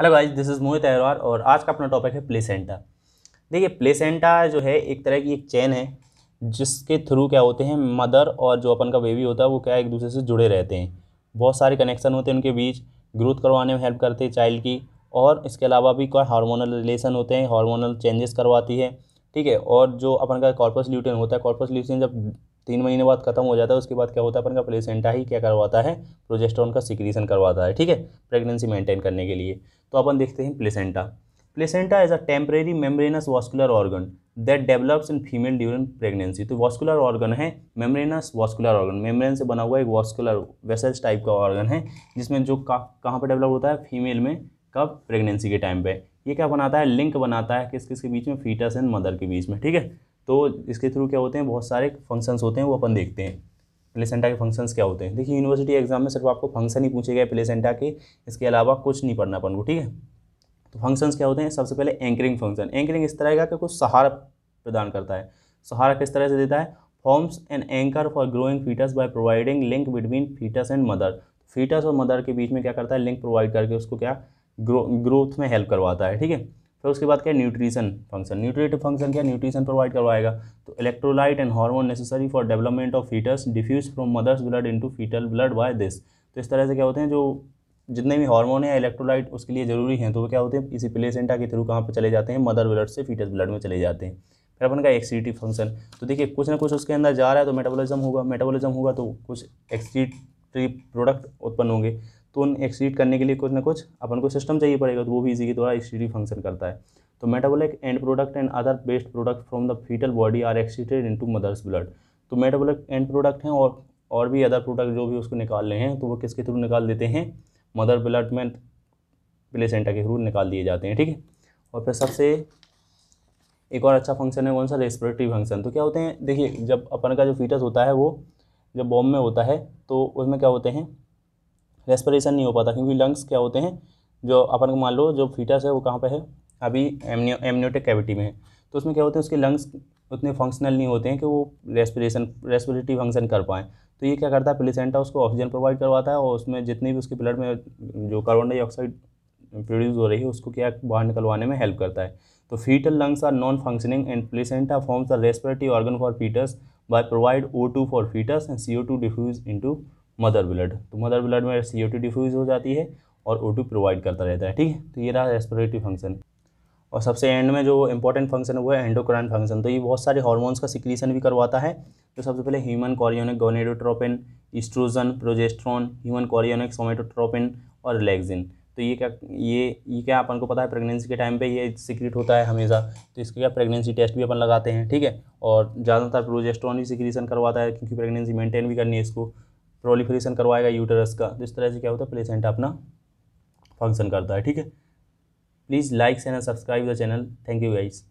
hello guys this is Mohit Ahirwar और आज का अपना टॉपिक है प्लेसेंटा देखिए प्लेसेंटा जो है एक तरह की एक चैन है जिसके थ्रू क्या होते हैं मदर और जो अपन का बेबी होता है वो क्या एक दूसरे से जुड़े रहते हैं बहुत सारे कनेक्शन होते हैं उनके बीच ग्रोथ करवाने में हेल्प करते हैं चाइल्ड की और इसके अलावा भी कोई हार्मोनल रिलेशन होते हैं हार्मोनल चेंजेस करवाती है ठीक है और जो अपन का कॉर्पस ल्यूटिन होता है कॉर्पस ल्यूटिन जब तीन महीने बाद खत्म हो जाता है उसके बाद क्या होता है अपन का प्लेसेंटा ही क्या करवाता है प्रोजेस्ट्रॉन का सिक्रीशन करवाता है ठीक है प्रेगनेंसी मेंटेन करने के लिए तो अपन देखते हैं placenta placenta is a temporary membranous vascular organ that develops in female during pregnancy तो वास्कुलर ऑर्गन है मेम्ब्रेनस वास्कुलर ऑर्गन मेम्ब्रेन से बना हुआ एक वास्कुलर वेसल्स टाइप का ऑर्गन है जिसमें जो का कहाँ पर डेवलप होता है फीमेल में कब प्रेगनेंसी के टाइम पर ये क्या बनाता है लिंक बनाता है किस किस के बीच में फीटस एंड मदर के बीच में ठीक है तो इसके थ्रू क्या होते हैं बहुत सारे फंक्शंस होते हैं वो अपन देखते हैं प्लेसेंटा के फंक्शंस क्या होते हैं देखिए यूनिवर्सिटी एग्जाम में सिर्फ आपको फंक्शन ही पूछे गए प्लेसेंटा के इसके अलावा कुछ नहीं पढ़ना अपन को ठीक है तो फंक्शंस क्या होते हैं सबसे पहले एंकरिंग फंक्शन एंकरिंग इस तरह का कि कुछ सहारा प्रदान करता है सहारा किस तरह से देता है forms and anchor for growing foetus by providing link between foetus and mother foetus और मदर के बीच में क्या करता है लिंक प्रोवाइड करके उसको क्या ग्रो ग्रोथ में हेल्प करवाता है ठीक है फिर उसके बाद क्या न्यूट्रीशन फंक्शन न्यूट्रिटिव फंक्शन क्या न्यूट्रीशन प्रोवाइड करवाएगा तो electrolyte and hormone necessary for development of foetus diffuse from mother's blood into foetal blood by this तो इस तरह से क्या होते हैं जो जितने भी हार्मोन है इलेक्ट्रोलाइट उसके लिए ज़रूरी हैं तो वो क्या होते हैं इसी प्लेसेंटा के थ्रू कहाँ पर चले जाते हैं मदर ब्लड से फीटस ब्लड में चले जाते हैं फिर अपन का एक्सीटिव फंक्शन तो देखिए कुछ ना कुछ उसके अंदर जा रहा है तो मेटाबोलिज्म होगा मेटाबोलिज्म होगा तो कुछ एक्सीटिव प्रोडक्ट उत्पन्न होंगे तो उन एक्सीड करने के लिए कुछ ना कुछ अपन को सिस्टम चाहिए पड़ेगा तो वो भी इसी के द्वारा एक्सीडी फंक्शन करता है तो metabolic end product and other waste product from the foetal body are excreted into mother's blood तो मेटाबोलिक एंड प्रोडक्ट हैं और और भी अदर प्रोडक्ट जो भी उसको निकाल रहे हैं तो वो किसके थ्रू निकाल देते हैं मदर ब्लड में प्लेसेंटा के थ्रू निकाल दिए जाते हैं ठीक है और फिर सबसे एक और अच्छा फंक्शन है कौन सा रेस्पिरेटरी फंक्शन तो क्या होते हैं देखिए जब अपन का जो फीटस होता है वो जब बॉम में होता है तो उसमें क्या होते हैं रेस्परेशन नहीं हो पाता क्योंकि लंग्स क्या होते हैं जो अपन को मान लो जो फीटस है वो कहाँ पर है अभी एमनियोटिक कैविटी में है तो उसमें क्या होते हैं उसके लंग्स उतने फंक्शनल नहीं होते हैं कि वो रेस्परेशन रेस्परेटरी फंक्शन कर पाएँ तो ये क्या करता है प्लेसेंटा उसको ऑक्सीजन प्रोवाइड करवाता है और उसमें जितनी भी उसके ब्लड में जो कार्बन डाइऑक्साइड प्रोड्यूस हो रही है उसको क्या बाहर निकलवाने में हेल्प करता है तो foetal lungs are non functioning and placenta forms the respiratory organ for foetus by provide O two for foetus and C O two diffuse into mother blood तो मदर ब्लड में सी ओ diffuse हो जाती है और ओ provide करता रहता है ठीक है तो ये रहा रेस्पिरेटरी फंक्शन और सबसे एंड में जो इंपॉर्टेंट फंक्शन है वो है एंडोक्राइन फंक्शन तो ये बहुत सारे हार्मोन्स का सिक्रीशन भी करवाता है तो सबसे पहले human chorionic gonadotropin oestrogen progesterone human chorionic somatotropin और रिलैक्सिन तो ये क्या ये ये क्या अपन को पता है प्रेगनेंसी के टाइम पे ये सिक्रीट होता है हमेशा तो इसके क्या प्रेगनेंसी टेस्ट भी अपन लगाते हैं ठीक है और ज़्यादातर प्रोजेस्ट्रॉन भी सिक्रीशन करवाता है क्योंकि प्रेगनेंसी मेंटेन भी करनी है इसको प्रोलीफ्रेशन करवाएगा यूटरस का तो इस तरह से क्या होता है प्लेसेंटा अपना फंक्शन करता है ठीक है please likes and subscribe the channel thank you guys